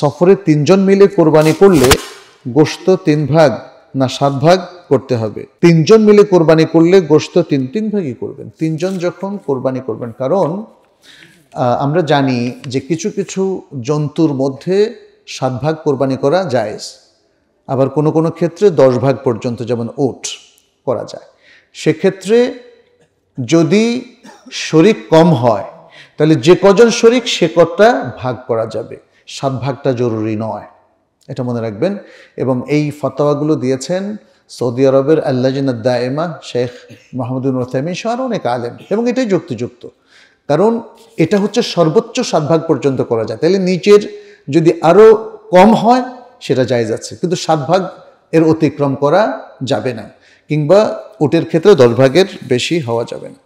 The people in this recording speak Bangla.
সফরে তিনজন মিলে কোরবানি করলে গোস্ত তিন ভাগ না সাত ভাগ করতে হবে তিনজন মিলে কোরবানি করলে গোস্ত তিন তিন ভাগই করবেন তিনজন যখন কোরবানি করবেন কারণ আমরা জানি যে কিছু কিছু জন্তুর মধ্যে সাত ভাগ কোরবানি করা যায় আবার কোনো কোনো ক্ষেত্রে দশ ভাগ পর্যন্ত যেমন ওট করা যায় সেক্ষেত্রে যদি শরিক কম হয় তাহলে যে কজন শরিক সে কটা ভাগ করা যাবে সাত ভাগটা জরুরি নয় এটা মনে রাখবেন এবং এই ফতোয়াগুলো দিয়েছেন সৌদি আরবের আল্লাজিন দায়েমা শেখ মাহমুদুল রথামি সহ আরও অনেক আলেম এবং এটাই যুক্তিযুক্ত কারণ এটা হচ্ছে সর্বোচ্চ সাত ভাগ পর্যন্ত করা যায় তাহলে নিচের যদি আরও কম হয় সেটা যায় যাচ্ছে কিন্তু সাত ভাগ এর অতিক্রম করা যাবে না কিংবা উটের ক্ষেত্রে দশ ভাগের বেশি হওয়া যাবে না